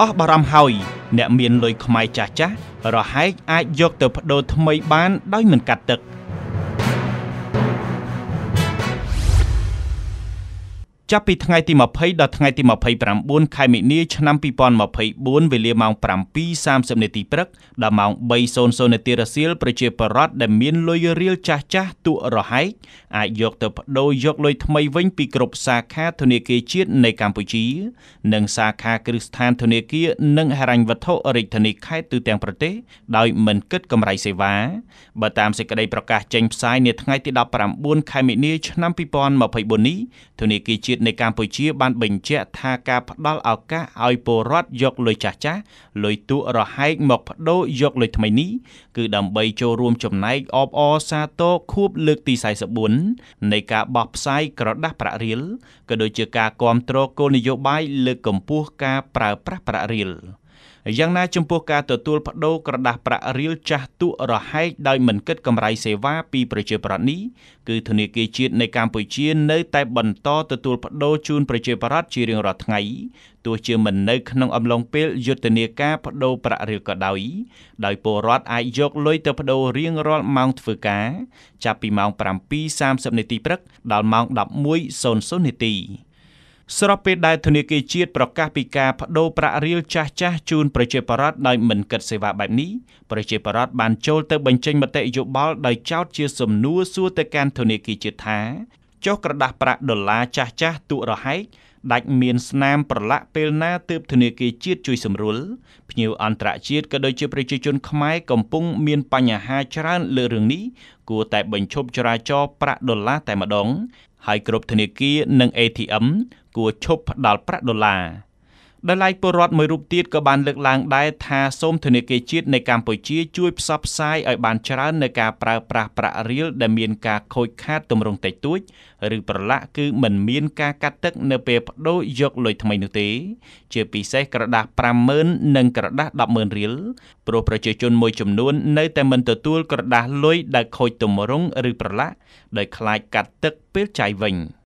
អស់បារម្ភហើយ អ្នកមានលុយខ្មែរចាស់ចាស់រហែកអាចយកទៅបដូរថ្មីបានដោយមិនកាត់ទឹកចាប់ពីថ្ងៃទី20ដល់ថ្ងៃទី29ខែមិនិនាឆ្នាំ2024វេលាម៉ោង7:30នាទីព្រឹកដល់ម៉ោង3:00នាទីរសៀលប្រជាពលរដ្ឋដែលមានលុយរៀលចាស់ចាស់ទូរហែកអាចយកទៅប្ដូរយកលុយថ្មីវិញ ពីគ្រប់សាខាធនាគារជាតិនៃកម្ពុជានិងសាខាគ្រឹះស្ថានធនាគារនិងហិរញ្ញវត្ថុរាជធានីខេត្តទូទាំងប្រទេសដោយមិនគិតកម្រៃសេវាបើតាមសេចក្តីប្រកាសចេញផ្សាយនាថ្ងៃទី19ខែមិនិនាឆ្នាំ2024នេះធនាគារជាតិជាតិនៃកម្ពុជាបានបញ្ជាក់ថាការផ្ដល់ឱកាសឲ្យពលរដ្ឋយកលុយចាស់ចាស់លុយទូករហែកមកបដូរយកលុយថ្មីនេះគឺដើម្បីចូលរួមចំណែកអបអរសាទរខួប លើកទី44នៃការបោះផ្សាយក្រដាស់ប្រាក់រៀលក៏ដូចជាការគាំទ្រគោលនយោបាយលើកកម្ពស់ការប្រើប្រាស់ប្រាក់រៀល។យ៉ាងណាចំពោះការទទួលប្ដូរក្រដាស់ប្រាក់រៀលចាស់ទក់រហែកដោយមិនគិតកម្រៃសេវាពីប្រជាប្រដ្ឋនេះគឺធនាគារជាតិនៃកម្ពុជានៅតែបន្តទទួលប្ដូរជូនប្រជាប្រដ្ឋជារៀងរាល់ថ្ងៃទោះជាមិននៅក្នុង អំឡុងពេលយុទ្ធនាការប្ដូរប្រាក់រៀលក៏ដោយដោយពលរដ្ឋអាចយកលុយទៅប្ដូររៀងរាល់ម៉ោងធ្វើការ ចាប់ពីម៉ោង7:30នាទីព្រឹក ដល់ម៉ោង11:00នាទីស្របពេលដែលធនាគារជាតិប្រកាសពីការបដូរប្រាក់រៀលចាស់ចាស់ជូនប្រជាពលរដ្ឋដោយមិនគិតសេវាបែបនេះប្រជាពលរដ្ឋបានចូលទៅបញ្ចេញមតិយោបល់ដោយចោទជាសំណួរសួរទៅកាន់ធនាគារជាតិថា ចុះក្រដាស់ប្រាក់ដុល្លារចាស់ចាស់ទូរហែកដាច់មានស្នាមប្រឡាក់ពេលណាទើបធនាគារជាតិជួយសម្រួលភ្ញៀវអន្តរជាតិក៏ដូចជាប្រជាជនខ្មែរកំពុងមានបញ្ហាច្រើនលើរឿងនេះគួរតែបញ្ឈប់ចរាចរប្រាក់ដុល្លារតែម្ដងហើយគ្រប់ធនាគារនិង ATM គួរឈប់ផ្ដល់ប្រាក់ដុល្លារ។ដោយឡែកពលរដ្ឋមួយរូបទៀតក៏បានលើកឡើងដែរថាសូមធនាគារជាតិនៃកម្ពុជាជួយផ្សព្វផ្សាយឲ្យបានច្រើននៅការប្រើប្រាស់ប្រាក់រៀលដែលមានការខូចខាតទម្រង់តិចតួចឬប្រឡាក់គឺមិនមានការកាត់ទឹកនៅពេលប្ដូរយកលុយថ្មីនោះទេជាពិសេសក្រដាស់50000និងក្រដាស់100000រៀលព្រោះប្រជាជនមួយចំនួននៅតែមិនទទួលក្រដាស់លុយដែលខូចទម្រង់ឬប្រឡាក់ដោយខ្លាចកាត់ទឹកពេលចាយវិញ។